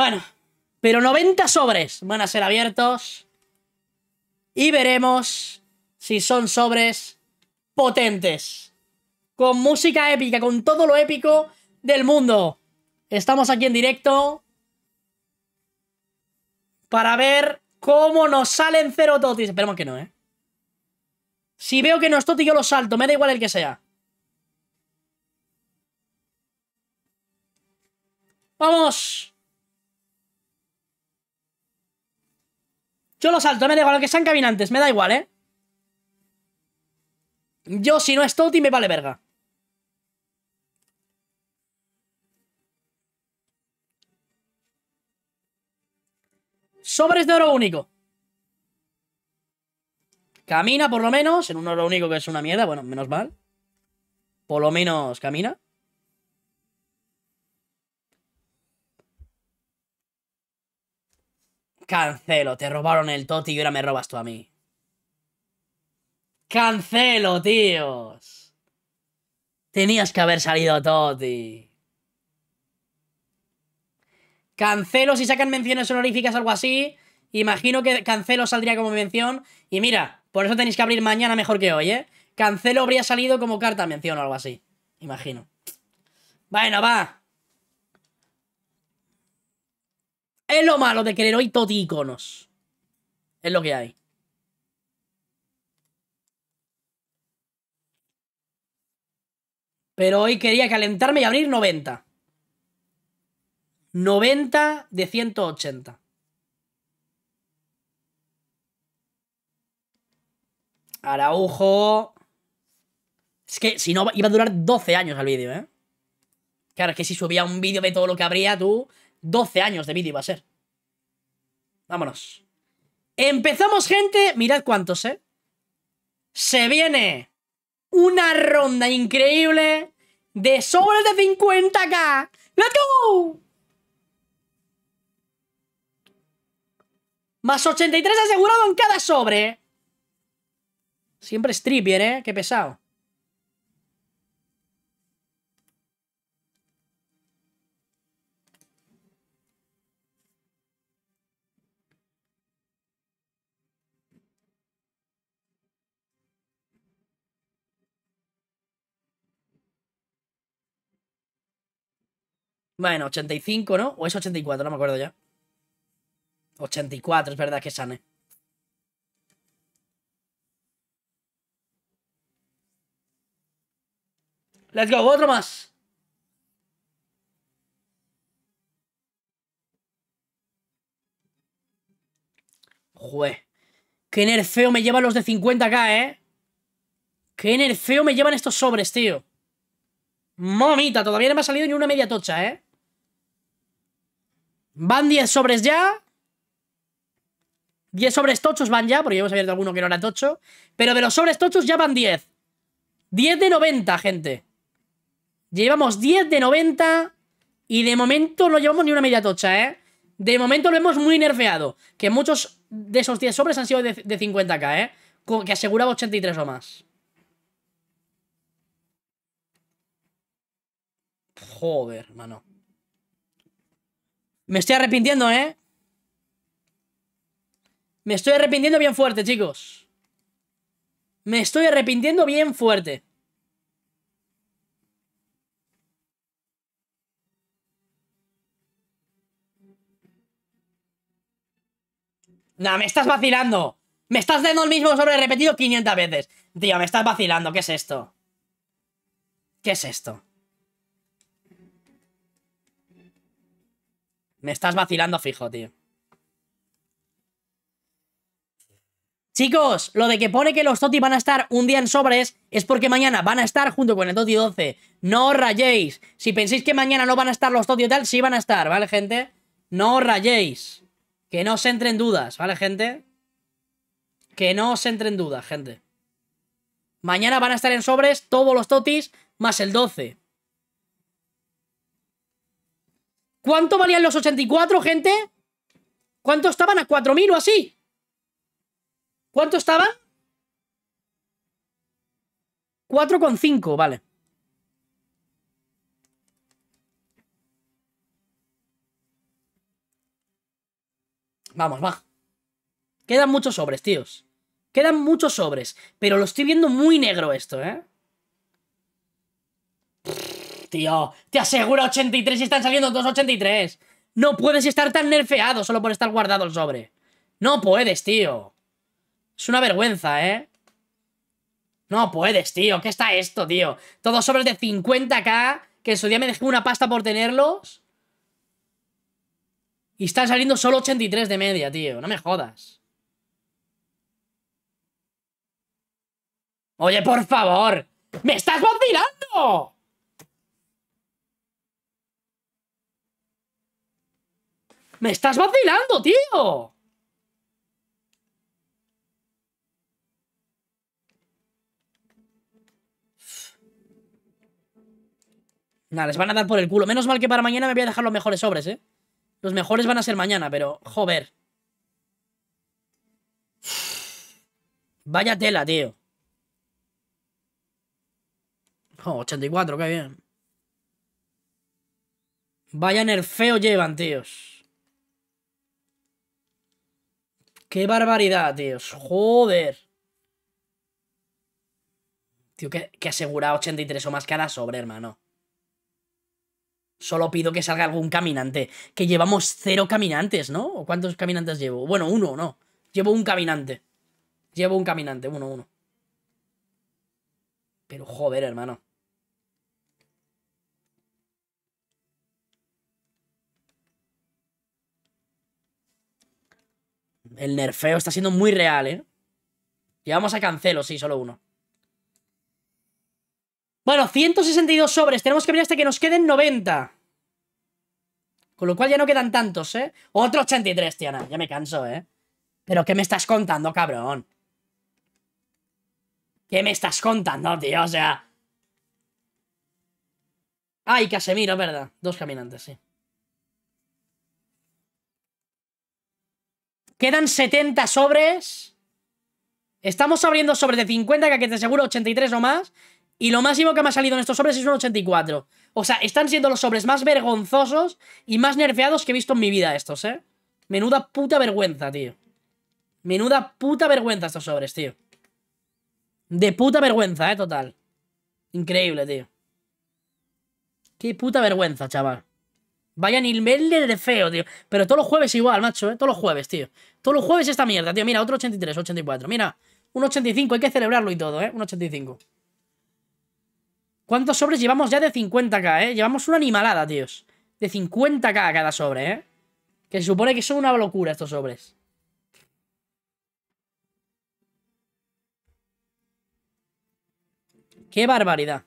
Bueno, pero 90 sobres van a ser abiertos. Y veremos si son sobres potentes. Con música épica, con todo lo épico del mundo. Estamos aquí en directo. Para ver cómo nos salen cero totis. Esperemos que no, ¿eh? Si veo que no es toti, yo lo salto. Me da igual el que sea. ¡Vamos! Yo lo salto, me da igual, que sean caminantes, me da igual, ¿eh? Yo, si no es Toti, me vale verga. Sobres de oro único. Camina, por lo menos. En un oro único que es una mierda. Bueno, menos mal. Por lo menos camina. Cancelo, te robaron el Toti y ahora me robas tú a mí. Cancelo, tíos. Tenías que haber salido Toti. Cancelo, si sacan menciones honoríficas, algo así. Imagino que Cancelo saldría como mención. Y mira, por eso tenéis que abrir mañana mejor que hoy, ¿eh? Cancelo habría salido como carta mención o algo así. Imagino. Bueno, va. Es lo malo de querer hoy toticonos. Es lo que hay. Pero hoy quería calentarme y abrir 90. 90 de 180. Araujo. Es que si no, iba a durar 12 años el vídeo, ¿eh? Claro, es que si subía un vídeo de todo lo que habría, tú 12 años de vídeo va a ser. Vámonos. Empezamos, gente. Mirad cuántos, ¿eh? Se viene una ronda increíble de sobres de 50k. ¡Let's go! Más 83 asegurado en cada sobre. Siempre strip ¿eh? Qué pesado. Bueno, 85, ¿no? O es 84, no me acuerdo ya. 84, es verdad que sane. Let's go, otro más. Jue. Qué nerfeo me llevan los de 50k, ¿eh? Qué nerfeo me llevan estos sobres, tío. Mamita, todavía no me ha salido ni una media tocha, ¿eh? Van 10 sobres ya. 10 sobres tochos van ya, porque ya hemos abierto alguno que no era tocho. Pero de los sobres tochos ya van 10. 10 de 90, gente. Llevamos 10 de 90 y de momento no llevamos ni una media tocha, ¿eh? De momento lo hemos muy nerfeado. Que muchos de esos 10 sobres han sido de, 50k, ¿eh? Que aseguraba 83 o más. Joder, hermano me estoy arrepintiendo, ¿eh? Me estoy arrepintiendo bien fuerte, chicos. Me estoy arrepintiendo bien fuerte. Nah, me estás vacilando. Me estás dando el mismo sobre repetido 500 veces. Tío, me estás vacilando. ¿Qué es esto? ¿Qué es esto? Me estás vacilando fijo, tío. Chicos, lo de que pone que los totis van a estar un día en sobres es porque mañana van a estar junto con el Toti 12. No os rayéis. Si pensáis que mañana no van a estar los totis y tal, sí van a estar, ¿vale, gente? No os rayéis. Que no os entren dudas, ¿vale, gente? Que no os entren dudas, gente. Mañana van a estar en sobres todos los Totis más el 12. ¿Cuánto valían los 84, gente? ¿Cuánto estaban? ¿A 4.000 o así? ¿Cuánto estaban? 4,5, vale. Vamos, va. Quedan muchos sobres, tíos. Quedan muchos sobres. Pero lo estoy viendo muy negro esto, ¿eh? tío. Te aseguro 83 y están saliendo 283. No puedes estar tan nerfeado solo por estar guardado el sobre. No puedes, tío. Es una vergüenza, ¿eh? No puedes, tío. ¿Qué está esto, tío? Todos sobres de 50k, que en su día me dejé una pasta por tenerlos. Y están saliendo solo 83 de media, tío. No me jodas. Oye, por favor. ¡Me estás vacilando! ¡Me estás vacilando, tío! Nada, les van a dar por el culo. Menos mal que para mañana me voy a dejar los mejores sobres, ¿eh? Los mejores van a ser mañana, pero... Joder. Vaya tela, tío. Oh, 84, qué bien. Vaya nerfeo llevan, tíos. ¡Qué barbaridad, tíos! ¡Joder! Tío, que, asegura 83 o más cada sobre, hermano. Solo pido que salga algún caminante. Que llevamos cero caminantes, ¿no? ¿O cuántos caminantes llevo? Bueno, uno, no. Llevo un caminante. Llevo un caminante, uno, uno. Pero joder, hermano. El nerfeo está siendo muy real, ¿eh? vamos a Cancelo, sí, solo uno. Bueno, 162 sobres. Tenemos que venir hasta que nos queden 90. Con lo cual ya no quedan tantos, ¿eh? Otro 83, Tiana. Ya me canso, ¿eh? ¿Pero qué me estás contando, cabrón? ¿Qué me estás contando, tío? O sea... Ay, Casemiro, verdad. Dos caminantes, sí. Quedan 70 sobres. Estamos abriendo sobres de 50, que te seguro 83 o más. Y lo máximo que me ha salido en estos sobres es un 84. O sea, están siendo los sobres más vergonzosos y más nerfeados que he visto en mi vida estos, ¿eh? Menuda puta vergüenza, tío. Menuda puta vergüenza estos sobres, tío. De puta vergüenza, ¿eh? Total. Increíble, tío. Qué puta vergüenza, chaval. Vaya nivel de feo, tío. Pero todos los jueves igual, macho, ¿eh? Todos los jueves, tío. Todos los jueves esta mierda, tío. Mira, otro 83, 84. Mira, un 85. Hay que celebrarlo y todo, ¿eh? Un 85. ¿Cuántos sobres llevamos ya de 50k, eh? Llevamos una animalada, tíos. De 50k cada sobre, ¿eh? Que se supone que son una locura estos sobres. ¡Qué barbaridad!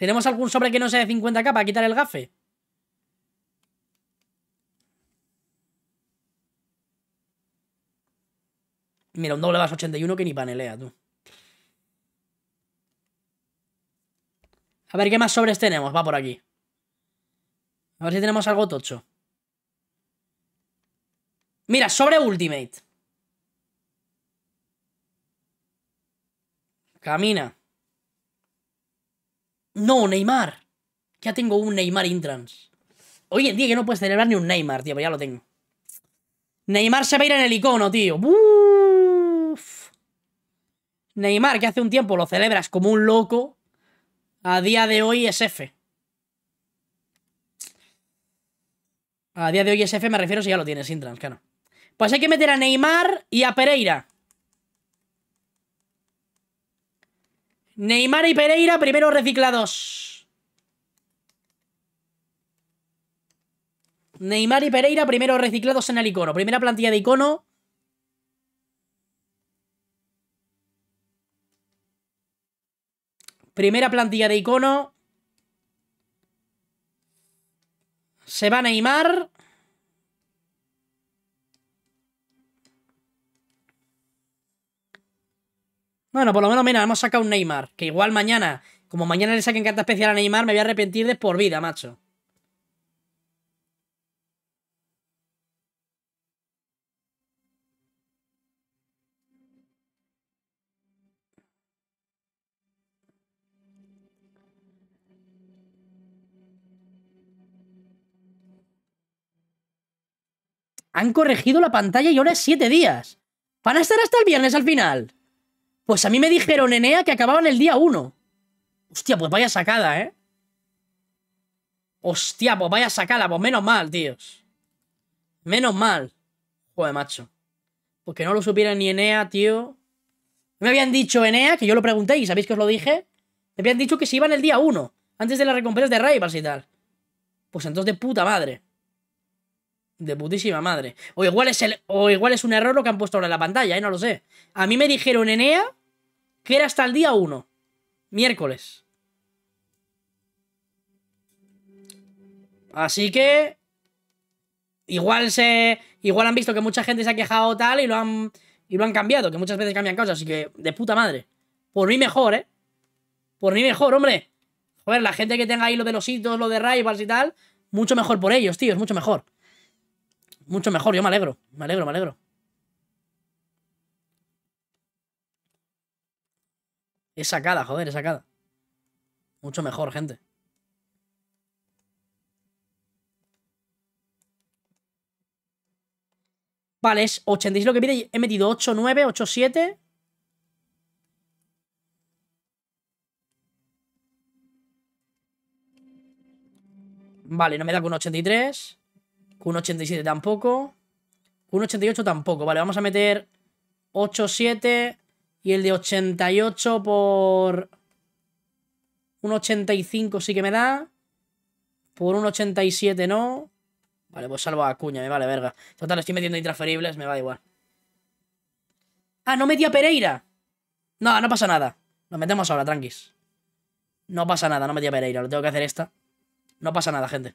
¿Tenemos algún sobre que no sea de 50k para quitar el gafe? Mira, un doble más 81 que ni panelea, tú. A ver qué más sobres tenemos. Va por aquí. A ver si tenemos algo tocho. Mira, sobre Ultimate. Camina. No, Neymar. Ya tengo un Neymar Intrans. Hoy en día que no puedes celebrar ni un Neymar, tío, pero ya lo tengo. Neymar se va a ir en el icono, tío. Uf. Neymar, que hace un tiempo lo celebras como un loco, a día de hoy es F. A día de hoy es F, me refiero si ya lo tienes Intrans, claro. Pues hay que meter a Neymar y a Pereira. Neymar y Pereira, primero reciclados. Neymar y Pereira, primero reciclados en el icono. Primera plantilla de icono. Primera plantilla de icono. Se va Neymar. Bueno, por lo menos, mira, hemos sacado un Neymar. Que igual mañana, como mañana le saquen carta especial a Neymar, me voy a arrepentir de por vida, macho. Han corregido la pantalla y ahora es 7 días. Van a estar hasta el viernes al final. Pues a mí me dijeron Enea que acababan el día 1. Hostia, pues vaya sacada, ¿eh? Hostia, pues vaya sacada, pues menos mal, tíos. Menos mal. Joder, macho. Pues que no lo supiera ni Enea, tío. Me habían dicho Enea, que yo lo pregunté sabéis que os lo dije. Me habían dicho que se iban el día 1, antes de las recompensas de Rivals y tal. Pues entonces de puta madre. De putísima madre. O igual, es el, o igual es un error lo que han puesto ahora en la pantalla, ¿eh? No lo sé. A mí me dijeron en e que era hasta el día 1. Miércoles. Así que... Igual se... Igual han visto que mucha gente se ha quejado tal y lo han... Y lo han cambiado, que muchas veces cambian cosas, así que... De puta madre. Por mí mejor, ¿eh? Por mí mejor, hombre. Joder, la gente que tenga ahí lo de los hitos, lo de Rivals y tal... Mucho mejor por ellos, tío, es mucho mejor. Mucho mejor, yo me alegro. Me alegro, me alegro. Es sacada, joder, es sacada. Mucho mejor, gente. Vale, es 86 lo que pide. He metido 8, 9, 8, 7. Vale, no me da con 83. Kun 87 tampoco. Un 88 tampoco. Vale, vamos a meter 8, 7. Y el de 88 por... Un 85 sí que me da. Por un 87 no. Vale, pues salvo a Acuña, me vale verga. Total, estoy metiendo intransferibles, me va igual. Ah, no metí a Pereira. No, no pasa nada. Nos metemos ahora, tranquis. No pasa nada, no metí a Pereira. Lo tengo que hacer esta. No pasa nada, gente.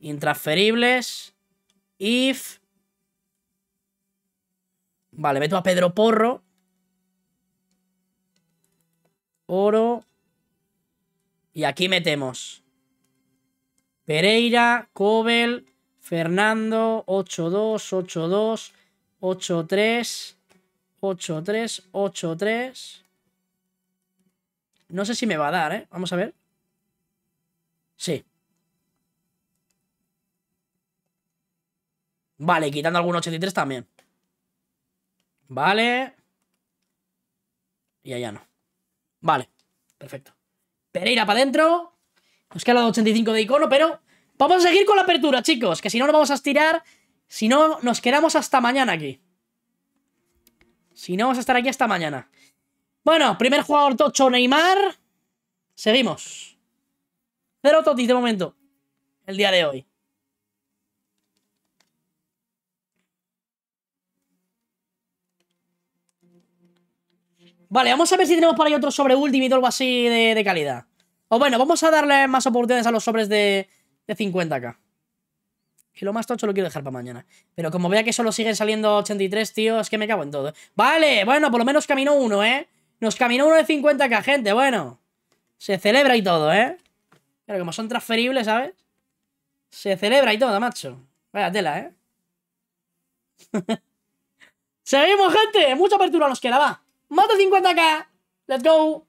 Intransferibles. If. Vale, meto a Pedro Porro. Oro. Y aquí metemos. Pereira, Cobel, Fernando, 8-2, 8-2, 8-3, 8-3, 8-3. No sé si me va a dar, ¿eh? Vamos a ver. Sí. Vale, quitando algún 83 también. Vale. Y allá no. Vale, perfecto. Pereira para adentro. Nos queda el 85 de icono, pero vamos a seguir con la apertura, chicos. Que si no nos vamos a estirar. Si no, nos quedamos hasta mañana aquí. Si no, vamos a estar aquí hasta mañana. Bueno, primer jugador tocho, Neymar. Seguimos. Cero totis de momento. El día de hoy. Vale, vamos a ver si tenemos para ahí otro sobre Ultimate o algo así de, calidad. O bueno, vamos a darle más oportunidades a los sobres de, 50k. Que lo más tocho lo quiero dejar para mañana. Pero como vea que solo siguen saliendo 83, tío, es que me cago en todo. Vale, bueno, por lo menos caminó uno, ¿eh? Nos caminó uno de 50k, gente, bueno. Se celebra y todo, ¿eh? Pero como son transferibles, ¿sabes? Se celebra y todo, macho. Vaya tela, ¿eh? Seguimos, gente. Mucha apertura nos queda, va. Más 50k. Let's go.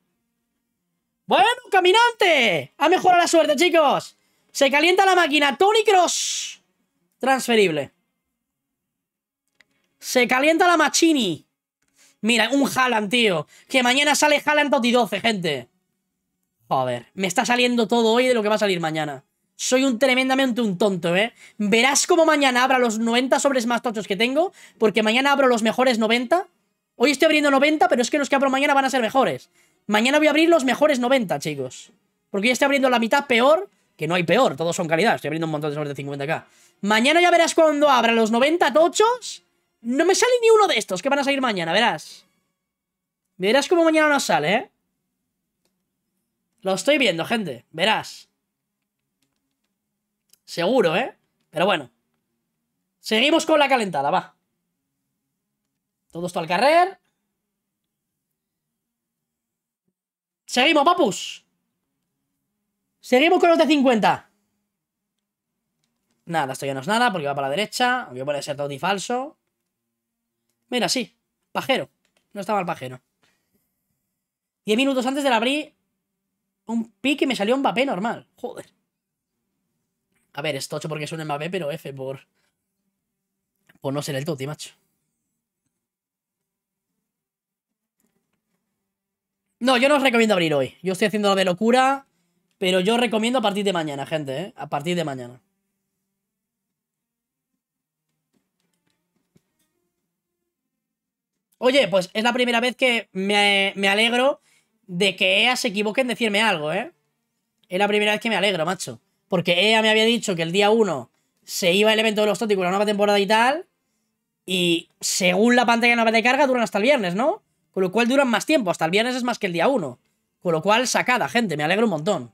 Bueno, caminante. Ha mejorado la suerte, chicos. Se calienta la máquina. Tony Cross. Transferible. Se calienta la Machini. Mira, un Haaland, tío. Que mañana sale Haaland 2 y 12, gente. Joder, me está saliendo todo hoy de lo que va a salir mañana. Soy un tremendamente un tonto, ¿eh? Verás cómo mañana abra los 90 sobres más tochos que tengo, porque mañana abro los mejores 90 Hoy estoy abriendo 90, pero es que los que abro mañana van a ser mejores. Mañana voy a abrir los mejores 90, chicos. Porque ya estoy abriendo la mitad peor, que no hay peor, todos son calidad. Estoy abriendo un montón de sobre de 50k. Mañana ya verás cuando abra los 90 tochos. No me sale ni uno de estos que van a salir mañana, verás. Verás cómo mañana nos sale, ¿eh? Lo estoy viendo, gente. Verás. Seguro, ¿eh? Pero bueno. Seguimos con la calentada, va. Todo esto al carrer. Seguimos, papus. Seguimos con los de 50. Nada, esto ya no es nada porque va para la derecha. Aunque puede ser todo y falso. Mira, sí. Pajero. No estaba el pajero. Diez minutos antes del abrir un pique me salió un Mbappé normal. Joder. A ver, es tocho porque es un Mbappé, pero F por... Por no ser el Toti, macho. No, yo no os recomiendo abrir hoy. Yo estoy haciendo lo de locura, pero yo recomiendo a partir de mañana, gente, ¿eh? A partir de mañana. Oye, pues es la primera vez que me, alegro de que EA se equivoque en decirme algo, ¿eh? Es la primera vez que me alegro, macho. Porque EA me había dicho que el día 1 se iba el evento de los tóticos, la nueva temporada y tal. Y según la pantalla nueva de carga, duran hasta el viernes, ¿no? Con lo cual duran más tiempo. Hasta el viernes es más que el día 1. Con lo cual, sacada, gente. Me alegro un montón.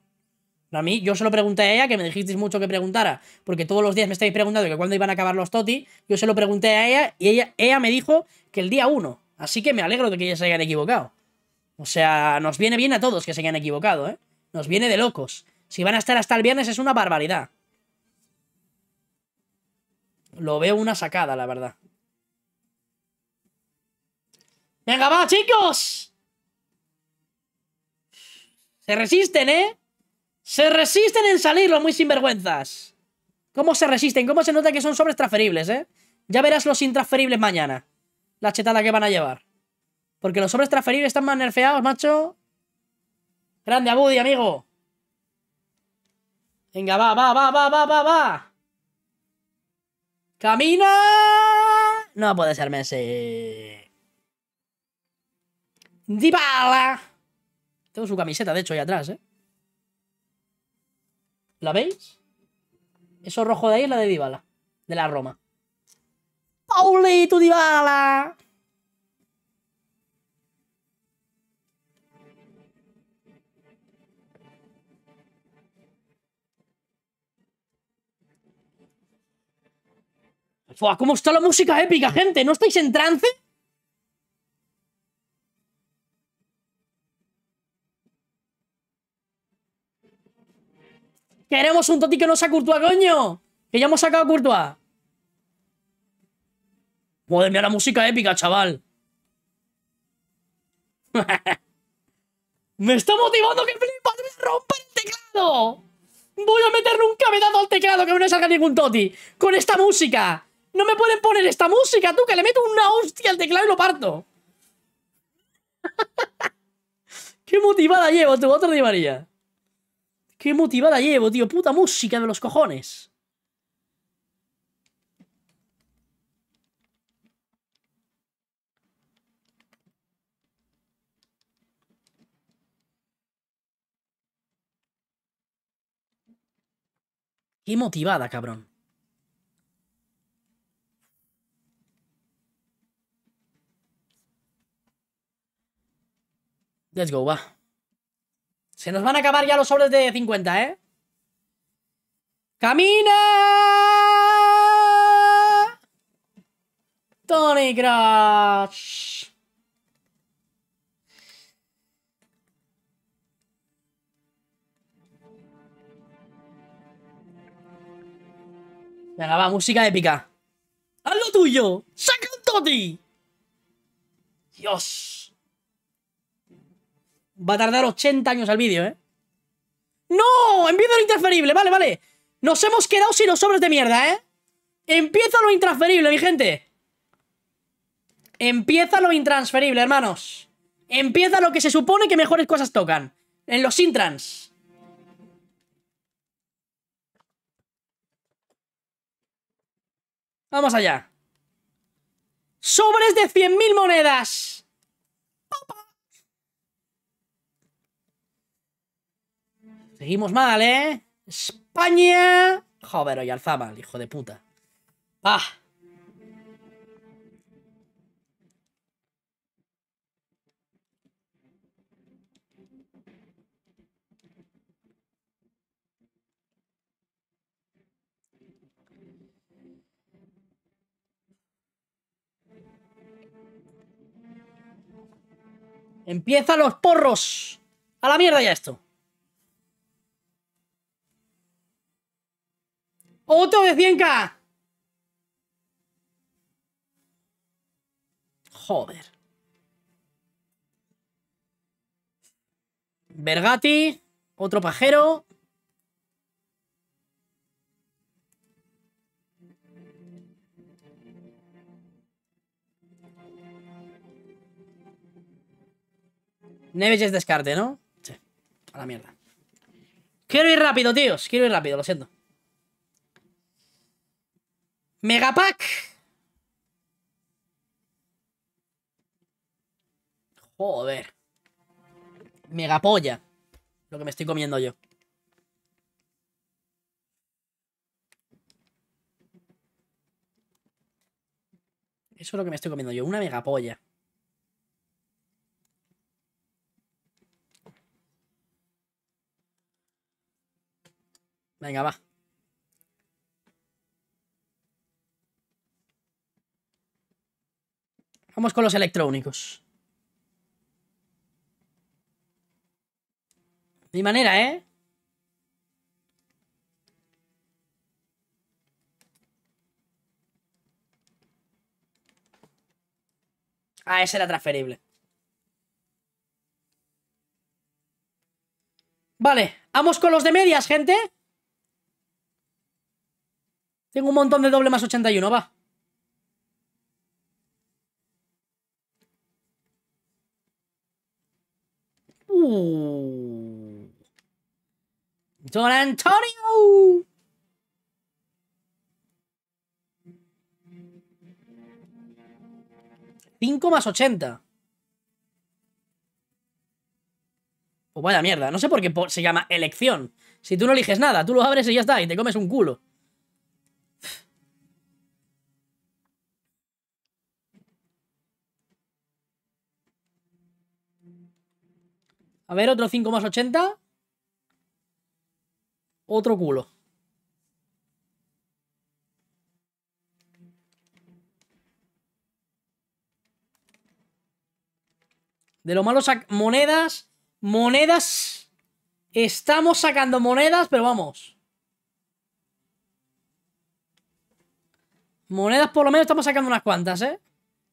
a mí, yo se lo pregunté a ella, que me dijisteis mucho que preguntara, porque todos los días me estáis preguntando que cuándo iban a acabar los Toti. Yo se lo pregunté a ella y ella, ella me dijo que el día 1. Así que me alegro de que ellas se hayan equivocado. O sea, nos viene bien a todos que se hayan equivocado, ¿eh? Nos viene de locos. Si van a estar hasta el viernes es una barbaridad. Lo veo una sacada, la verdad. Venga, va, chicos. Se resisten, ¿eh? Se resisten en salir los muy sinvergüenzas. ¿Cómo se resisten? ¿Cómo se nota que son sobres transferibles, eh? Ya verás los intransferibles mañana. La chetada que van a llevar. Porque los sobres transferibles están más nerfeados, macho. Grande Abudi, amigo. Venga, va, va, va, va, va, va, va. ¡Camina! No puede ser Messi. ¡Dibala! Tengo su camiseta, de hecho, ahí atrás, ¿eh? ¿La veis? Eso rojo de ahí es la de Dibala, de la Roma. ¡Paulito Dibala! ¡Fua! ¿Cómo está la música épica, gente? ¿No estáis en trance? Queremos un Toti que no sea Courtois, coño. Que ya hemos sacado a Courtois. Madre la música épica, chaval. ¡Me está motivando que el ¡Voy me rompa el teclado! ¡Voy a meterle un cabezazo al teclado que no le salga ningún Toti! ¡Con esta música! ¡No me pueden poner esta música, tú! ¡Que le meto una hostia al teclado y lo parto! ¡Qué motivada llevo, tu! Otro de María. Qué motivada llevo, tío. Puta música de los cojones. Qué motivada, cabrón. Let's go, va. Se nos van a acabar ya los sobres de 50, ¿eh? ¡Camina! Tony Crash. Venga, va, música épica. ¡Haz lo tuyo! ¡Saca un toti! ¡Dios! Va a tardar 80 años al vídeo, ¿eh? ¡No! Empieza lo intransferible, vale, vale. Nos hemos quedado sin los sobres de mierda, ¿eh? Empieza lo intransferible, mi gente. Empieza lo intransferible, hermanos. Empieza lo que se supone que mejores cosas tocan. En los intrans. Vamos allá. Sobres de 100.000 monedas. Seguimos mal, ¿eh? España. Joder, hoy alzaba, hijo de puta. Ah Empieza los porros. A la mierda ya esto. Otro de 100k. Joder. Bergati, Otro pajero. Neves es descarte, ¿no? Sí. A la mierda. Quiero ir rápido, tíos. Quiero ir rápido, lo siento. Megapack. Joder. Megapolla. Lo que me estoy comiendo yo. Eso es lo que me estoy comiendo yo. Una megapolla. Venga, va. Vamos con los electrónicos. Mi manera, ¿eh? Ah, ese era transferible. Vale, vamos con los de medias, gente. Tengo un montón de doble más 81, va. Don Antonio. 5 más 80 Pues vaya mierda. No sé por qué se llama elección. Si tú no eliges nada, tú lo abres y ya está. Y te comes un culo. A ver, otro 5 más 80 otro culo. De lo malo sac monedas, monedas. Estamos sacando monedas, pero vamos. Monedas por lo menos estamos sacando unas cuantas, ¿eh?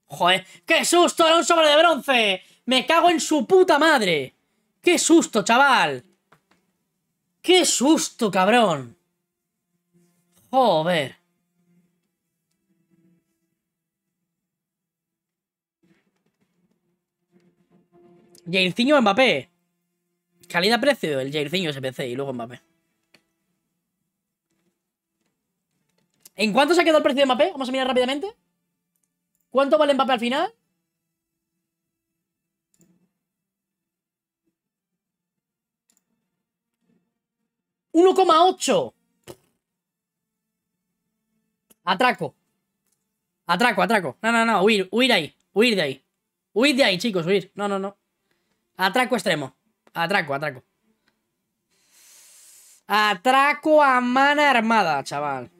Joder, qué susto, era un sobre de bronce. Me cago en su puta madre. Qué susto, chaval. ¡Qué susto, cabrón! Joder. Jairzinho Mbappé. Calidad-precio, el Jairzinho SPC y luego Mbappé. ¿En cuánto se ha quedado el precio de Mbappé? Vamos a mirar rápidamente. ¿Cuánto vale Mbappé al final? 1,8. Atraco. Atraco, atraco. No, no, no. Huir, huir ahí. Huir de ahí. Huir de ahí, chicos, huir. No, no, no. Atraco extremo. Atraco, atraco. Atraco a mano armada, chaval.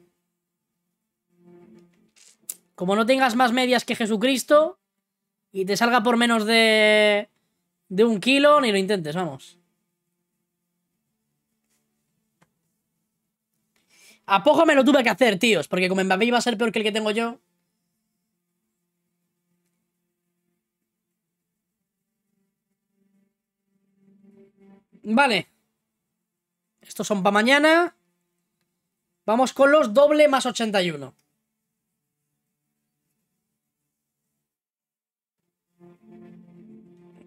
Como no tengas más medias que Jesucristo y te salga por menos de... de un kilo, ni lo intentes, vamos. A poco me lo tuve que hacer, tíos. Porque como en Mbappé iba a ser peor que el que tengo yo... Vale. Estos son para mañana. Vamos con los doble más 81.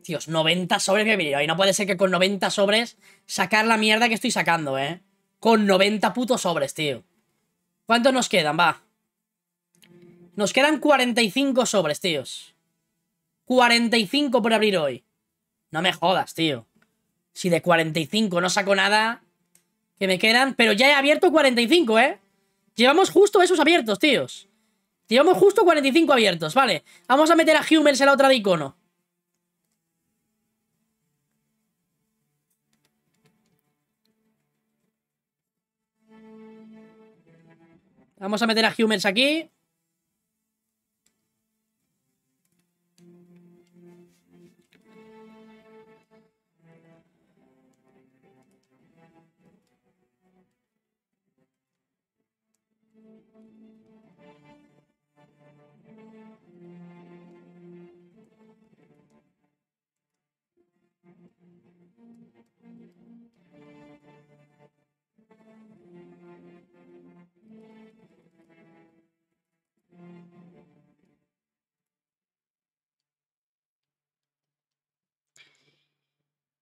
Tíos, 90 sobres que he venido. Y no puede ser que con 90 sobres sacar la mierda que estoy sacando, ¿eh? Con 90 putos sobres, tío. ¿Cuántos nos quedan? Va. Nos quedan 45 sobres, tíos. 45 por abrir hoy. No me jodas, tío. Si de 45 no saco nada... Que me quedan... Pero ya he abierto 45, ¿eh? Llevamos justo esos abiertos, tíos. Llevamos justo 45 abiertos, vale. Vamos a meter a Humers en la otra de icono. Vamos a meter a Humans aquí.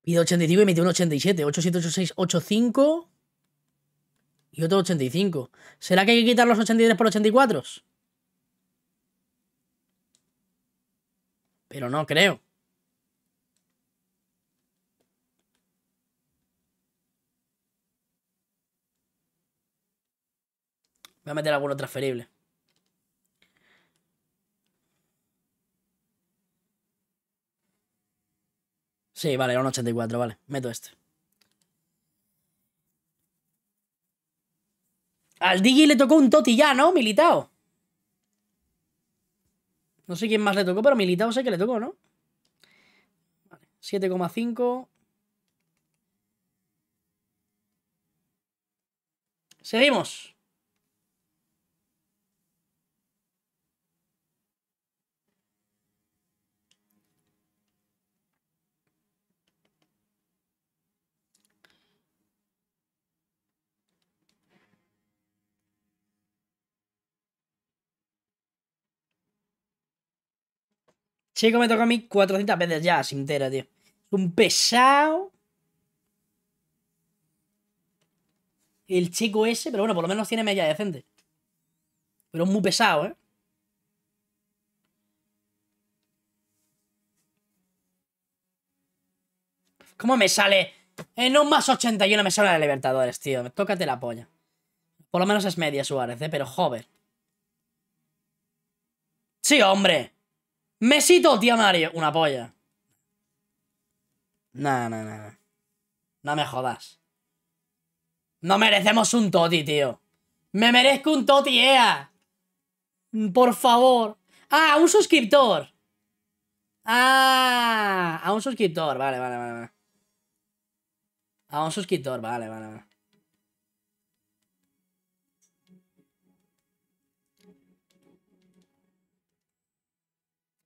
Pide 85 y metió un 87. 8, 7, 8, 6, 8, 5. Y otro 85. ¿Será que hay que quitar los 83 por 84? Pero no creo. Voy a meter alguno transferible. Sí, vale, era un 84, vale. Meto este. Al Digi le tocó un Toti ya, ¿no? Militao. No sé quién más le tocó, pero militado sé que le tocó, ¿no? Vale, 7,5. Seguimos. Chico, me toca a mí 400 veces ya, sin entera, tío. es Un pesado. El chico ese, pero bueno, por lo menos tiene media decente. Pero es muy pesado, ¿eh? ¿Cómo me sale? En eh, un más 81 me sale de Libertadores, tío. Tócate la polla. Por lo menos es media Suárez, ¿eh? Pero joven. Sí, hombre. Mesito, tía Mario. Una polla. No, no, no, no. me jodas. No merecemos un toti, tío. Me merezco un toti, ea. Por favor. Ah, un suscriptor. Ah, a un suscriptor. Vale, vale, vale. A un suscriptor, vale, vale, vale.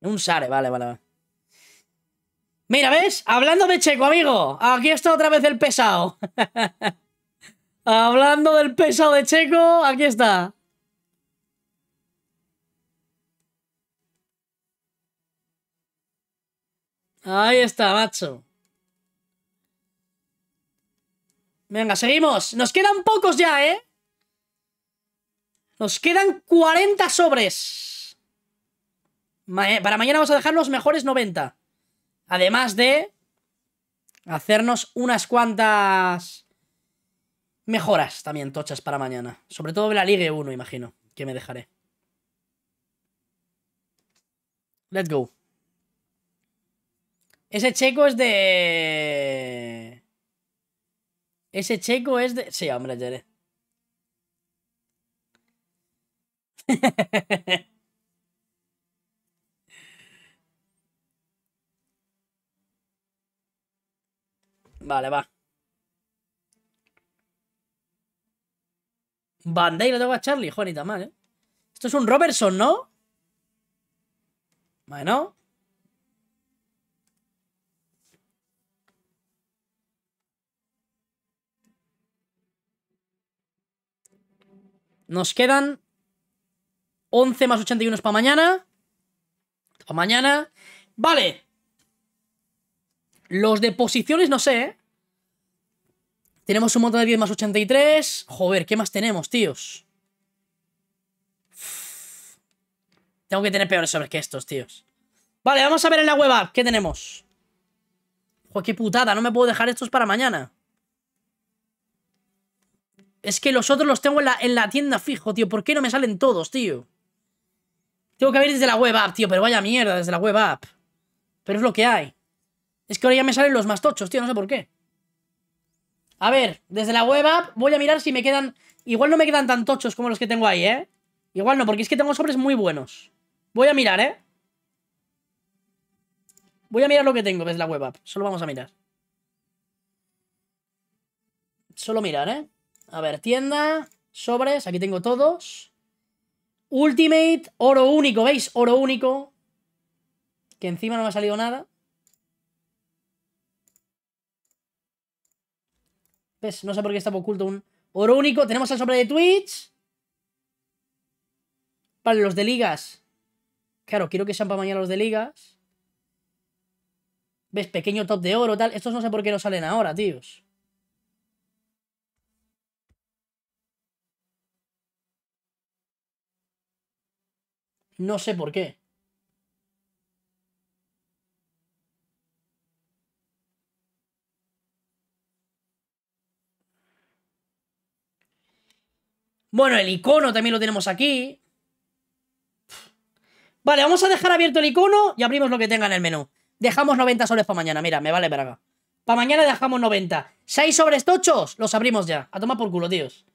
Un Sare, vale, vale, vale. Mira, ¿ves? Hablando de Checo, amigo. Aquí está otra vez el pesado. Hablando del pesado de Checo, aquí está. Ahí está, macho. Venga, seguimos. Nos quedan pocos ya, ¿eh? Nos quedan 40 sobres. Eh, para mañana vamos a dejar los mejores 90. Además de hacernos unas cuantas mejoras también tochas para mañana. Sobre todo de la Ligue 1, imagino, que me dejaré. Let's go. Ese checo es de... Ese checo es de... Sí, hombre, Jere. Vale, va. Bandai lo tengo a Charlie, Juanita, mal, ¿eh? Esto es un Robertson, ¿no? Bueno. Nos quedan 11 más 81 para mañana. Para mañana. Vale. Los de posiciones, no sé. ¿eh? Tenemos un montón de 10 más 83. Joder, ¿qué más tenemos, tíos? Tengo que tener peores sobre que estos, tíos. Vale, vamos a ver en la web app. ¿Qué tenemos? Joder, qué putada. No me puedo dejar estos para mañana. Es que los otros los tengo en la, en la tienda fijo, tío. ¿Por qué no me salen todos, tío? Tengo que abrir desde la web app, tío. Pero vaya mierda, desde la web app. Pero es lo que hay. Es que ahora ya me salen los más tochos, tío, no sé por qué. A ver, desde la web app voy a mirar si me quedan... Igual no me quedan tan tochos como los que tengo ahí, ¿eh? Igual no, porque es que tengo sobres muy buenos. Voy a mirar, ¿eh? Voy a mirar lo que tengo desde la web app. Solo vamos a mirar. Solo mirar, ¿eh? A ver, tienda, sobres, aquí tengo todos. Ultimate, oro único, ¿veis? Oro único. Que encima no me ha salido nada. ¿Ves? No sé por qué estaba oculto un oro único. Tenemos el sobre de Twitch. Vale, los de ligas. Claro, quiero que sean para mañana los de ligas. ¿Ves? Pequeño top de oro, tal. Estos no sé por qué no salen ahora, tíos. No sé por qué. Bueno, el icono también lo tenemos aquí. Vale, vamos a dejar abierto el icono y abrimos lo que tenga en el menú. Dejamos 90 soles para mañana, mira, me vale para acá. Para mañana dejamos 90. 6 sobres tochos, los abrimos ya. A tomar por culo, tíos.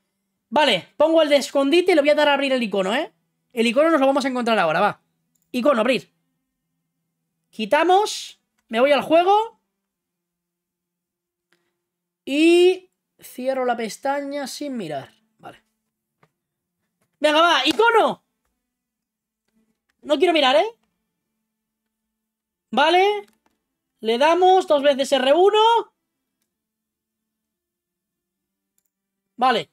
Vale, pongo el de escondite y le voy a dar a abrir el icono, ¿eh? El icono nos lo vamos a encontrar ahora, va. Icono, abrir. Quitamos. Me voy al juego. Y cierro la pestaña sin mirar. Venga, va, icono. No quiero mirar, ¿eh? Vale. Le damos dos veces R1. Vale.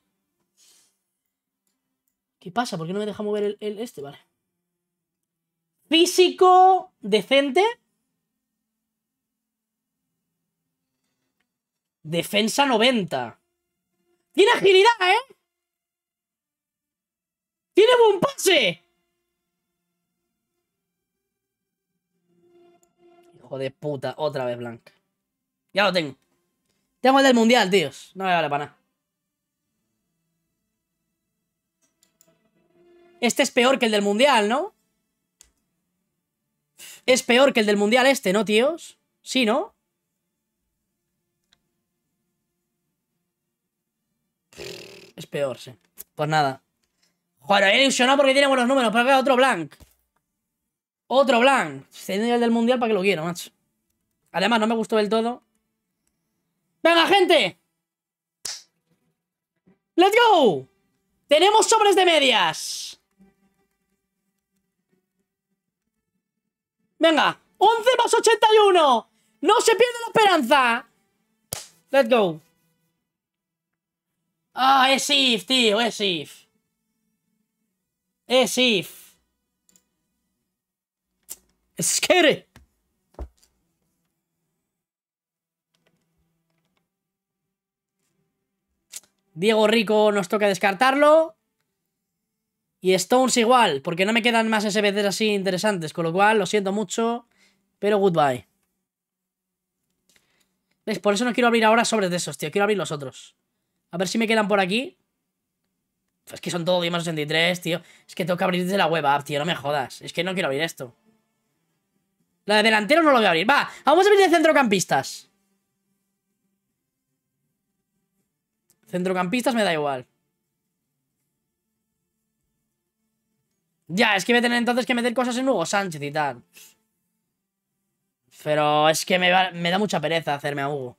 ¿Qué pasa? ¿Por qué no me deja mover el, este? Vale. Físico decente. Defensa 90. Tiene agilidad, ¿eh? ¡Tiene un pase! Hijo de puta, otra vez blanca. Ya lo tengo. Tengo el del mundial, tíos. No me vale para nada. Este es peor que el del mundial, ¿no? Es peor que el del mundial este, ¿no, tíos? Sí, ¿no? Es peor, sí. Pues nada. Joder, he ilusionado porque tiene buenos números. Pero acá otro blank. Otro blank. Se nivel del mundial para que lo quiero, macho. Además, no me gustó del todo. ¡Venga, gente! ¡Let's go! ¡Tenemos sobres de medias! Venga, 11 más 81. No se pierde la esperanza. Let's go. Ah, es if, tío, es if. Eh, es if. Diego Rico nos toca descartarlo. Y Stones igual, porque no me quedan más SBCs así interesantes, con lo cual lo siento mucho, pero goodbye. ¿Ves? Por eso no quiero abrir ahora sobres de esos, tío. Quiero abrir los otros. A ver si me quedan por aquí. Es que son todo 10 83, tío. Es que tengo que abrir desde la web app, tío. No me jodas. Es que no quiero abrir esto. La de delantero no lo voy a abrir. Va, vamos a abrir de centrocampistas. Centrocampistas me da igual. Ya, es que voy a tener entonces que meter cosas en Hugo Sánchez y tal. Pero es que me, me da mucha pereza hacerme a Hugo.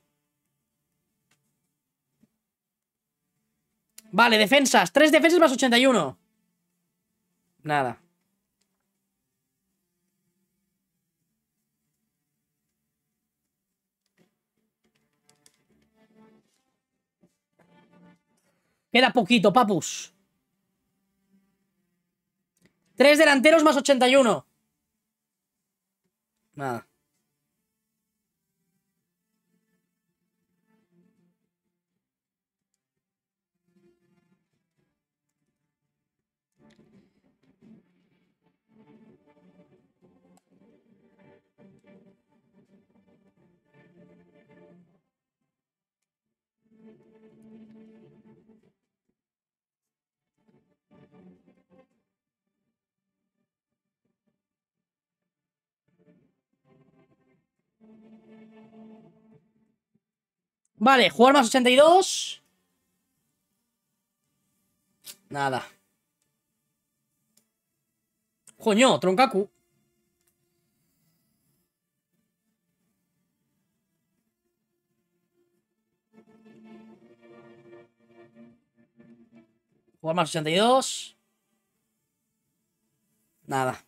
Vale, defensas. Tres defensas más 81. Nada. Queda poquito, papus. Tres delanteros más 81. Nada. Vale, jugar más 82. Nada. Coño, Troncaku. Jugar más 82. Nada.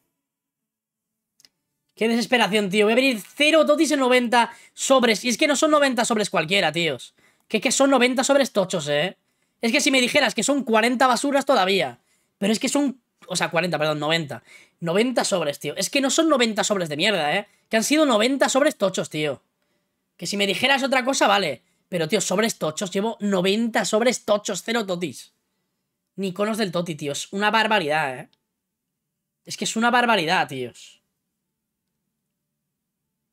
Qué desesperación, tío. Voy a venir cero totis en 90 sobres. Y es que no son 90 sobres cualquiera, tíos. Que es que son 90 sobres tochos, eh. Es que si me dijeras que son 40 basuras todavía. Pero es que son... O sea, 40, perdón, 90. 90 sobres, tío. Es que no son 90 sobres de mierda, eh. Que han sido 90 sobres tochos, tío. Que si me dijeras otra cosa, vale. Pero, tío, sobres tochos. Llevo 90 sobres tochos, cero totis. Ni conos del toti, tío. Es una barbaridad, eh. Es que es una barbaridad, tíos.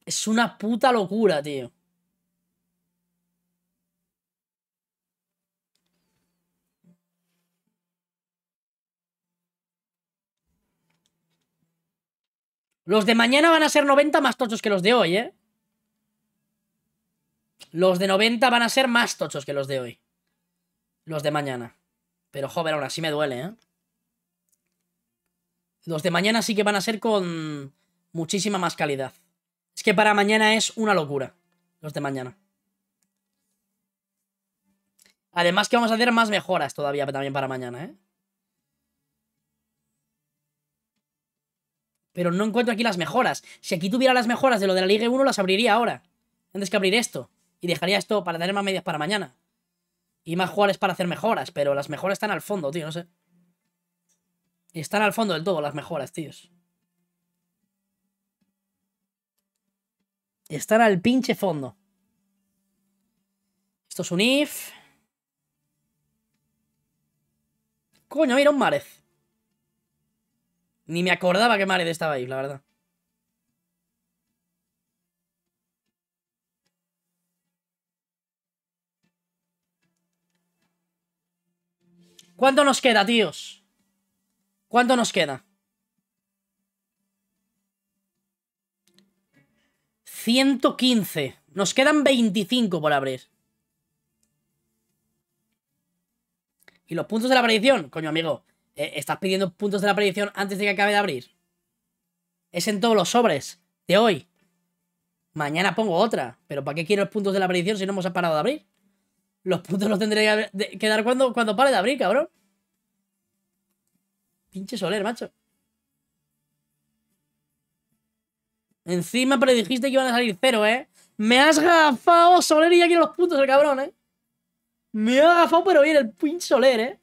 Es una puta locura, tío. Los de mañana van a ser 90 más tochos que los de hoy, ¿eh? Los de 90 van a ser más tochos que los de hoy. Los de mañana. Pero, joder, aún así me duele, ¿eh? Los de mañana sí que van a ser con muchísima más calidad. Es que para mañana es una locura. Los de mañana. Además que vamos a hacer más mejoras todavía también para mañana, ¿eh? Pero no encuentro aquí las mejoras. Si aquí tuviera las mejoras de lo de la Liga 1, las abriría ahora. Antes que abrir esto. Y dejaría esto para tener más medias para mañana. Y más jugadores para hacer mejoras. Pero las mejoras están al fondo, tío, no sé. Están al fondo del todo las mejoras, tíos. están al pinche fondo. Esto es un if. Coño, mira un Marez. Ni me acordaba que Marez estaba ahí, la verdad. ¿Cuánto nos queda, tíos? ¿Cuánto nos queda? 115. Nos quedan 25 por abrir. ¿Y los puntos de la predicción? Coño, amigo. Eh, ¿Estás pidiendo puntos de la predicción antes de que acabe de abrir? Es en todos los sobres de hoy. Mañana pongo otra. ¿Pero para qué quiero los puntos de la predicción si no hemos parado de abrir? Los puntos los tendré que dar cuando, cuando pare de abrir, cabrón. Pinche soler, macho. Encima pero dijiste que iban a salir cero, ¿eh? Me has gafado Soler y aquí los puntos, el cabrón, ¿eh? Me ha gafado, pero bien, el pin Soler, ¿eh?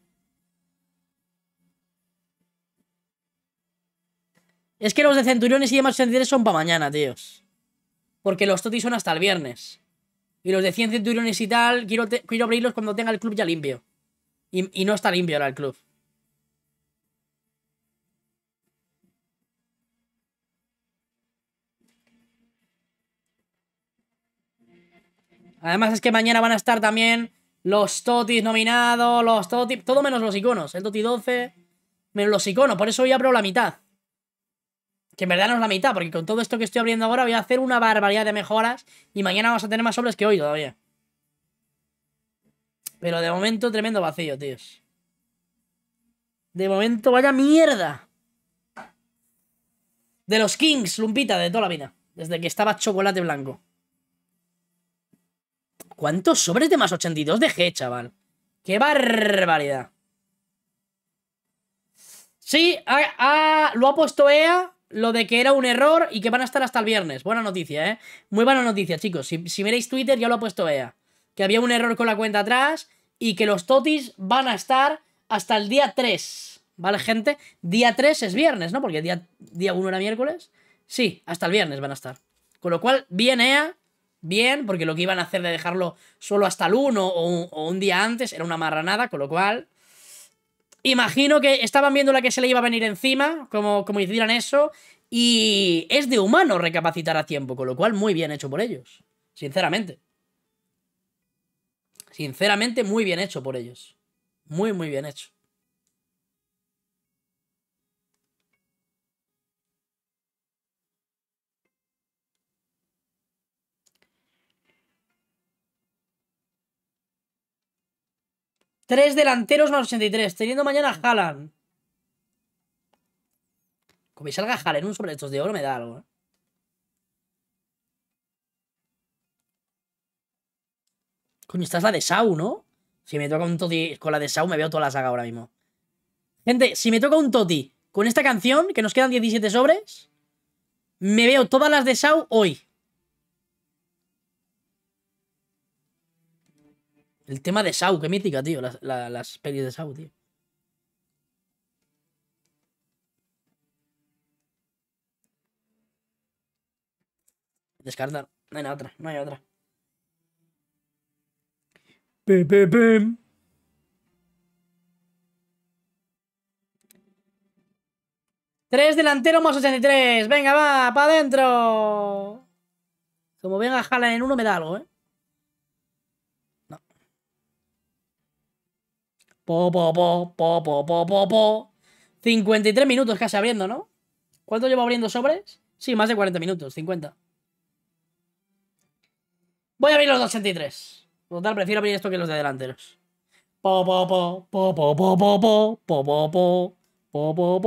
Es que los de Centuriones y demás Centuriones son para mañana, tíos. Porque los Totis son hasta el viernes. Y los de 100 Centuriones y tal, quiero, quiero abrirlos cuando tenga el club ya limpio. Y, y no está limpio ahora el club. Además es que mañana van a estar también los totis nominados, los totis... Todo menos los iconos. El toti 12 menos los iconos. Por eso hoy abro la mitad. Que en verdad no es la mitad, porque con todo esto que estoy abriendo ahora voy a hacer una barbaridad de mejoras y mañana vamos a tener más sobres que hoy todavía. Pero de momento tremendo vacío, tíos. De momento vaya mierda. De los Kings, Lumpita, de toda la vida. Desde que estaba chocolate blanco. ¿Cuántos sobres de más 82 de G, chaval? ¡Qué barbaridad! Sí, lo ha puesto EA, lo de que era un error y que van a estar hasta el viernes. Buena noticia, ¿eh? Muy buena noticia, chicos. Si, si miráis Twitter, ya lo ha puesto EA. Que había un error con la cuenta atrás y que los totis van a estar hasta el día 3. ¿Vale, gente? Día 3 es viernes, ¿no? Porque día, día 1 era miércoles. Sí, hasta el viernes van a estar. Con lo cual, bien EA, bien, porque lo que iban a hacer de dejarlo solo hasta el 1 o un, o un día antes era una marranada, con lo cual... Imagino que estaban viendo la que se le iba a venir encima, como, como hicieran eso, y es de humano recapacitar a tiempo, con lo cual muy bien hecho por ellos, sinceramente. Sinceramente, muy bien hecho por ellos. Muy, muy bien hecho. Tres delanteros más 83. Teniendo mañana a Haaland. Como me salga Haaland un sobre estos de oro me da algo. ¿eh? Coño, esta es la de Sau, ¿no? Si me toca un Toti con la de Sau me veo toda la saga ahora mismo. Gente, si me toca un Toti con esta canción, que nos quedan 17 sobres, me veo todas las de Sau hoy. El tema de Sau, qué mítica, tío. Las, la, las pelis de Sau, tío. Descartar. No hay otra, no hay otra. Pim, pim, pim. Tres delantero más 83. Venga, va, para adentro. Como venga jala en uno, me da algo, ¿eh? 53 minutos casi abriendo, ¿no? ¿Cuánto llevo abriendo sobres? Sí, más de 40 minutos, 50. Voy a abrir los 83. Total, prefiero abrir esto que los de delanteros. Po, po, po, po, po, po, po, po, po, po,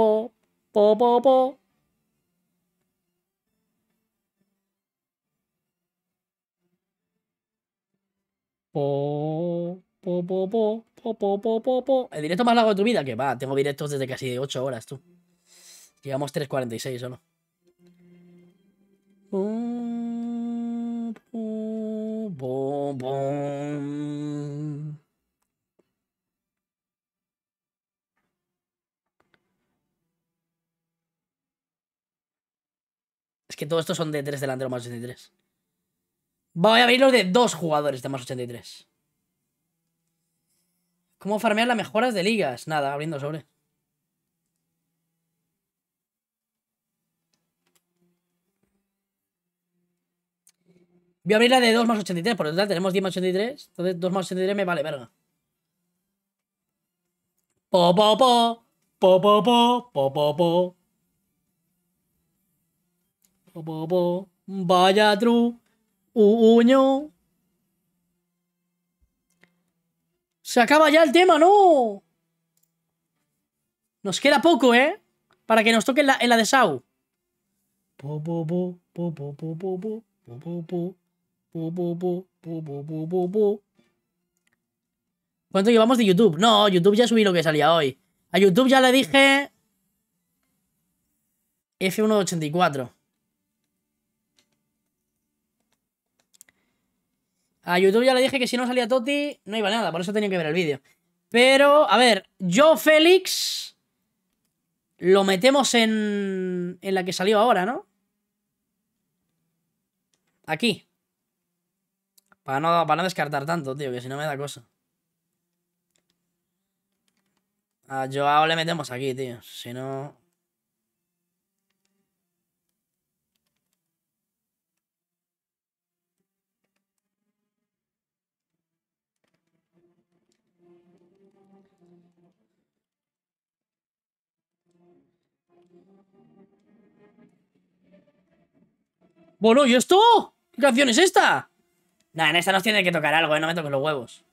po, po, el directo más largo de tu vida, que va, tengo directos desde casi 8 horas, tú. Llegamos 3.46, ¿o no? es que todos estos son de 3 delanteros más 83. Voy a abrir los de dos jugadores de más 83. ¿Cómo farmear las mejoras de ligas? Nada, abriendo sobre. Voy a abrir la de 2 más 83, por lo tenemos 10 más 83. Entonces 2 más 83 me vale, verga. Po, po, po. Po, po. Vaya tru. Uño. Se acaba ya el tema, no. Nos queda poco, ¿eh? Para que nos toque en la, de Sau. ¿Cuánto llevamos de YouTube? No, YouTube ya subí lo que salía hoy. A YouTube ya le dije... F184. A YouTube ya le dije que si no salía Toti no iba nada, por eso tenía que ver el vídeo. Pero, a ver, yo Félix lo metemos en, en la que salió ahora, ¿no? Aquí. Para no, para no descartar tanto, tío, que si no me da cosa. A Joao le metemos aquí, tío. Si no, Bueno, ¿y esto? ¿Qué canción es esta? Nah, en esta nos tiene que tocar algo, ¿eh? No me toques los huevos.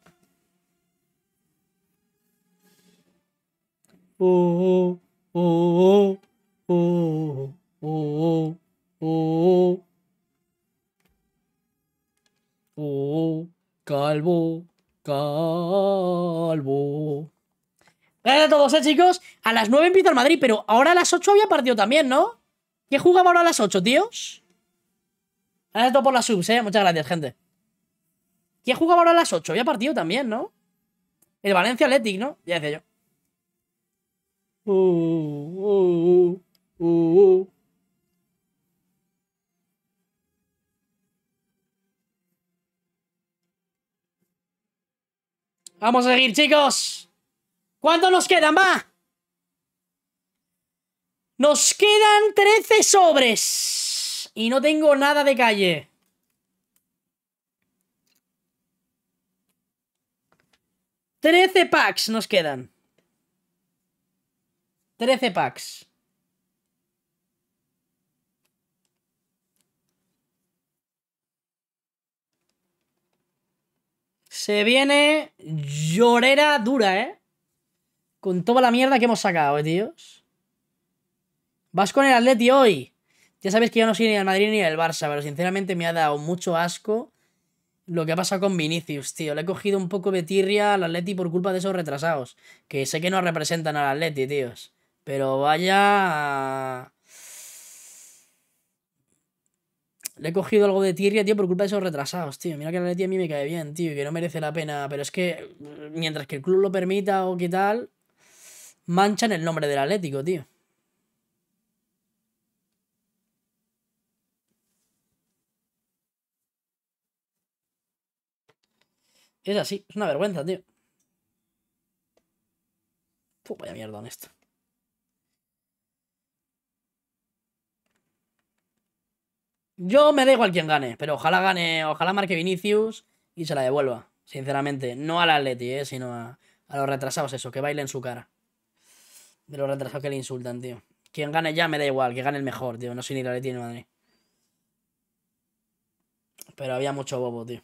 calvo, calvo. Gracias a todos, ¿eh, chicos? A las 9 empieza el Madrid, pero ahora a las 8 había partido también, ¿no? ¿Qué jugaba ahora a las 8, tíos? Gracias a por las subs, eh. Muchas gracias, gente. ¿Quién jugaba ahora a las 8? Había partido también, ¿no? El Valencia Athletic, ¿no? Ya decía yo. Vamos a seguir, chicos. ¿Cuánto nos quedan, va? Nos quedan 13 sobres y no tengo nada de calle. Trece packs nos quedan. Trece packs. Se viene llorera dura, ¿eh? Con toda la mierda que hemos sacado, ¿eh, tíos? Vas con el Atleti hoy. Ya sabéis que yo no soy ni del Madrid ni del Barça, pero sinceramente me ha dado mucho asco lo que ha pasado con Vinicius, tío. Le he cogido un poco de tirria al Atleti por culpa de esos retrasados, que sé que no representan al Atleti, tíos. Pero vaya... Le he cogido algo de tirria, tío, por culpa de esos retrasados, tío. Mira que la Leti a mí me cae bien, tío, y que no merece la pena. Pero es que mientras que el club lo permita o qué tal, manchan el nombre del Atlético, tío. Es así, es una vergüenza, tío. Puh, vaya mierda en esto. Yo me da igual quien gane, pero ojalá gane, ojalá marque Vinicius y se la devuelva. Sinceramente, no al Atleti, eh, sino a, los retrasados, eso, que bailen su cara. De los retrasados que le insultan, tío. Quien gane ya me da igual, que gane el mejor, tío. No soy ni la Atleti ni Madrid. Pero había mucho bobo, tío.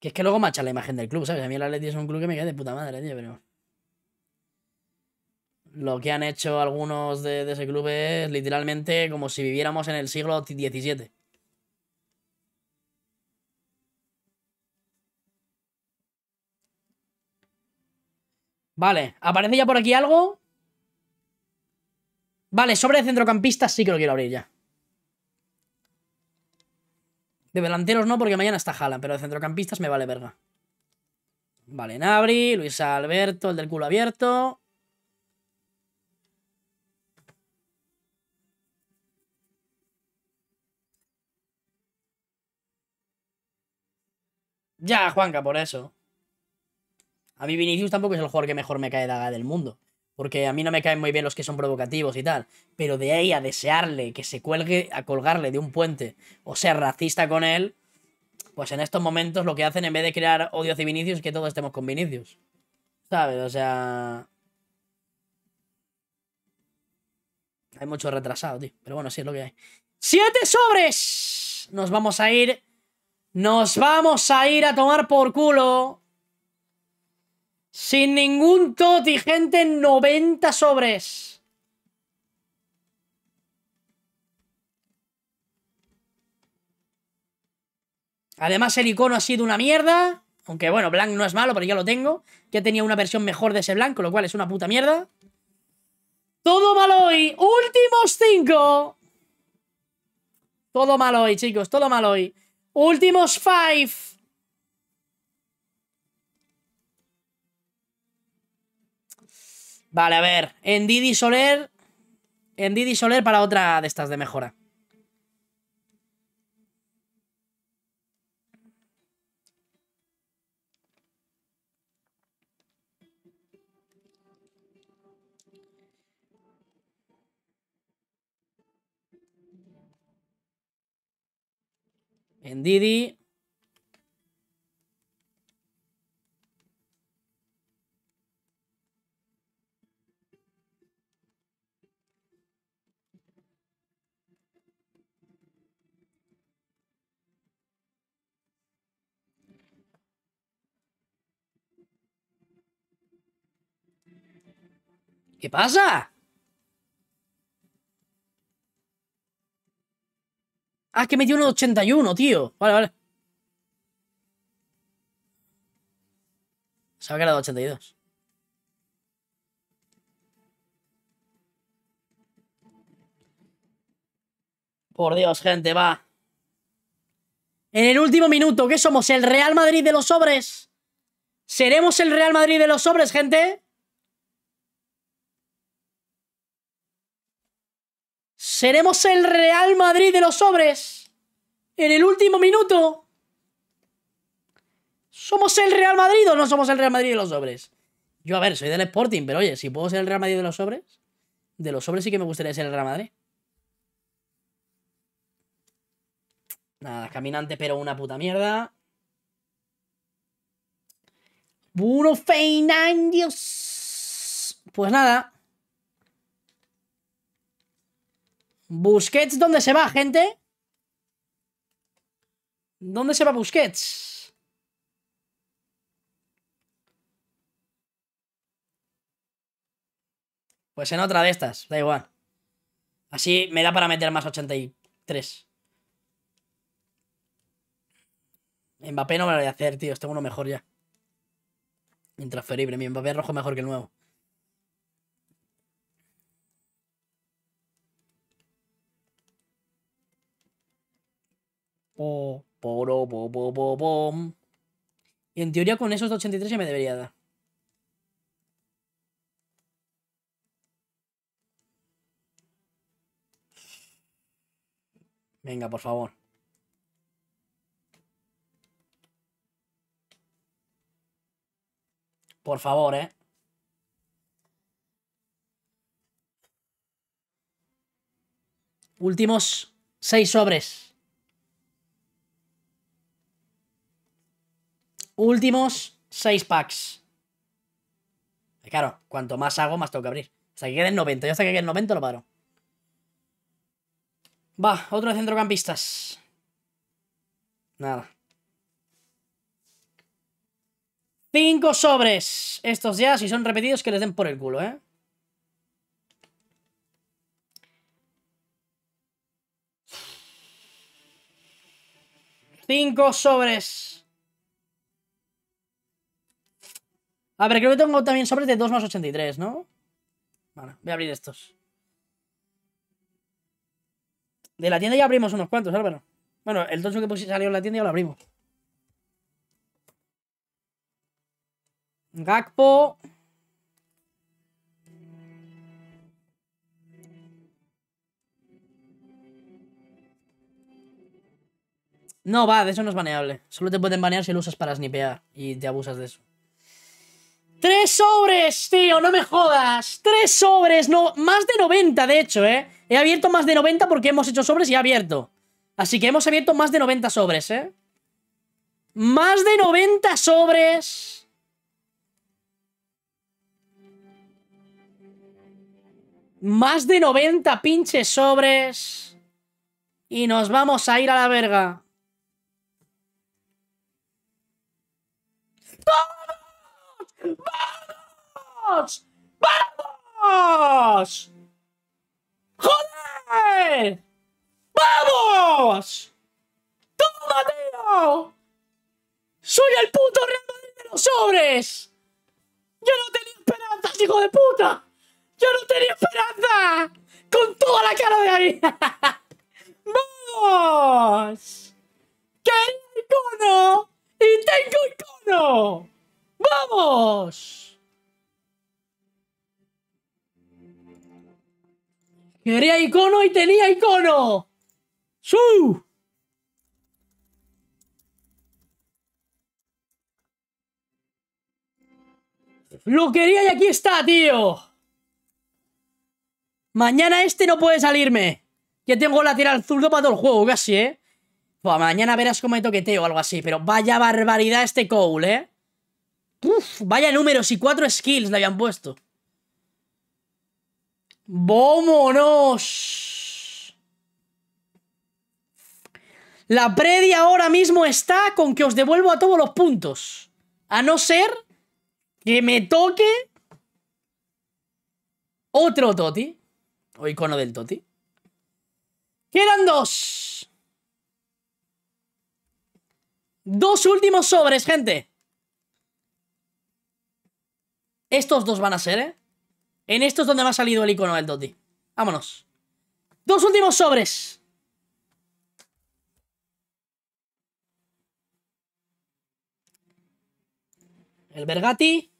Que es que luego macha la imagen del club, ¿sabes? A mí el Atleti es un club que me cae de puta madre, tío, pero... Lo que han hecho algunos de, ese club es literalmente como si viviéramos en el siglo XVII. Vale, ¿aparece ya por aquí algo? Vale, sobre centrocampista sí que lo quiero abrir ya. De delanteros no, porque mañana está Jalan, pero de centrocampistas me vale verga. Vale, Nabri, Luis Alberto, el del culo abierto. Ya, Juanca, por eso. A mí Vinicius tampoco es el jugador que mejor me cae de del mundo porque a mí no me caen muy bien los que son provocativos y tal, pero de ahí a desearle que se cuelgue, a colgarle de un puente o ser racista con él, pues en estos momentos lo que hacen en vez de crear odio hacia Vinicius es que todos estemos con Vinicius. ¿Sabes? O sea... Hay mucho retrasado, tío. Pero bueno, sí es lo que hay. ¡Siete sobres! Nos vamos a ir... Nos vamos a ir a tomar por culo. Sin ningún y gente, 90 sobres. Además, el icono ha sido una mierda. Aunque bueno, Blank no es malo, pero ya lo tengo. Ya tenía una versión mejor de ese Blank, con lo cual es una puta mierda. Todo mal hoy. Últimos cinco. Todo mal hoy, chicos. Todo mal hoy. Últimos 5 Vale, a ver. En Didi Soler. En Didi Soler para otra de estas de mejora. En Didi. ¿Qué pasa? Ah, que metió un 81, tío. Vale, vale. Sabía que era de 82. Por Dios, gente, va. En el último minuto, ¿qué somos? ¿El Real Madrid de los sobres? ¿Seremos el Real Madrid de los sobres, gente? Seremos el Real Madrid de los sobres. En el último minuto. ¿Somos el Real Madrid o no somos el Real Madrid de los sobres? Yo, a ver, soy del Sporting, pero oye, si puedo ser el Real Madrid de los sobres, de los sobres sí que me gustaría ser el Real Madrid. Nada, caminante, pero una puta mierda. Bruno Feinandios. Pues nada. Busquets, ¿dónde se va, gente? ¿Dónde se va Busquets? Pues en otra de estas, da igual. Así me da para meter más 83. Mbappé no me lo voy a hacer, tío. Tengo uno mejor ya. Intransferible. Mi Mbappé rojo mejor que el nuevo. en teoría con esos 83 ya me debería dar. Venga, por favor. Por favor, ¿eh? Últimos seis sobres. Últimos 6 packs. claro, cuanto más hago, más tengo que abrir. Hasta que queden 90. Yo hasta que queden 90 lo paro. Va, otro de centrocampistas. Nada. Cinco sobres. Estos ya, si son repetidos, que les den por el culo, ¿eh? Cinco sobres. A ver, creo que tengo también sobres de 2 más 83, ¿no? Bueno, voy a abrir estos. De la tienda ya abrimos unos cuantos, Álvaro. Bueno, el tonso que salió en la tienda ya lo abrimos. Gakpo. No, va, de eso no es baneable. Solo te pueden banear si lo usas para snipear y te abusas de eso. Tres sobres, tío, no me jodas. Tres sobres, no, más de 90, de hecho, ¿eh? He abierto más de 90 porque hemos hecho sobres y he abierto. Así que hemos abierto más de 90 sobres, ¿eh? Más de 90 sobres. Más de 90 pinches sobres. Y nos vamos a ir a la verga. ¡Ah! ¡Vamos! ¡Vamos! ¡Joder! ¡Vamos! ¡Toma, tío! ¡Soy el puto rey de los sobres! ¡Yo no tenía esperanza, hijo de puta! ¡Yo no tenía esperanza! ¡Con toda la cara de ahí! ¡Vamos! ¡Quería icono! ¡Y tengo icono! ¡Vamos! Quería icono y tenía icono. ¡Sú! Lo quería y aquí está, tío. Mañana este no puede salirme. Ya tengo la lateral zurdo para todo el juego, casi, ¿eh? Pues mañana verás cómo me toqueteo o algo así. Pero vaya barbaridad este Cole, ¿eh? Uf, vaya números y cuatro skills le habían puesto. ¡Vámonos! La predia ahora mismo está con que os devuelvo a todos los puntos. A no ser que me toque otro Toti. O icono del Toti. Quedan dos. Dos últimos sobres, gente. Estos dos van a ser, ¿eh? En estos es donde me ha salido el icono del toti. Vámonos. Dos últimos sobres. El Bergati.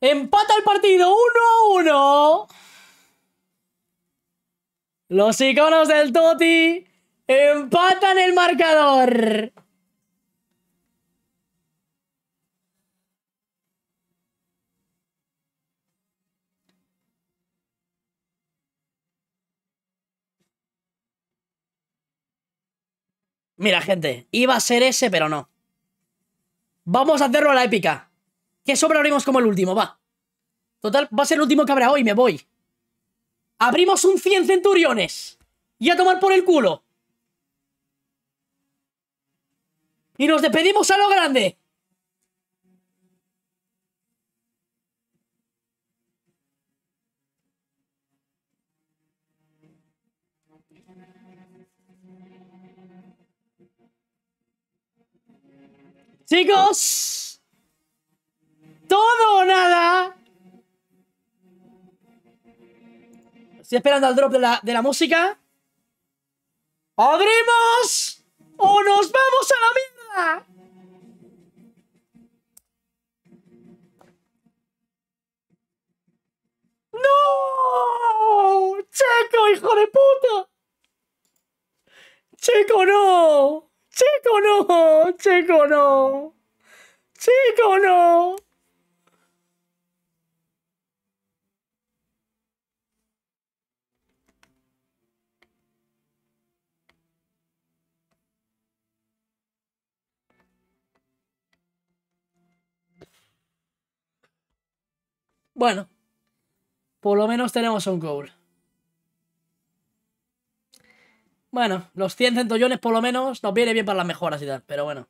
Empata el partido. 1 a Los iconos del Toti empatan el marcador. Mira, gente, iba a ser ese, pero no. Vamos a hacerlo a la épica. Que sobre abrimos como el último, va. Total, va a ser el último que habrá hoy, me voy. Abrimos un 100 centuriones. Y a tomar por el culo. Y nos despedimos a lo grande. Chicos, todo o nada. Estoy esperando al drop de la, música. Abrimos ¡O nos vamos a la mierda! ¡No! ¡Checo, hijo de puta! ¡Checo, no! Chico no, chico no, chico no. Bueno, por lo menos tenemos un goal. Bueno, los 100 centollones por lo menos nos viene bien para las mejoras y tal, pero bueno.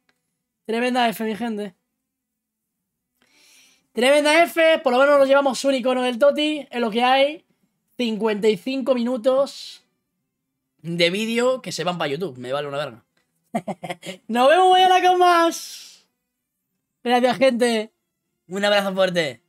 Tremenda F, mi gente. Tremenda F, por lo menos nos llevamos un icono del Toti, En lo que hay. 55 minutos de vídeo que se van para YouTube, me vale una verga. nos vemos mañana con más. Gracias, gente. Un abrazo fuerte.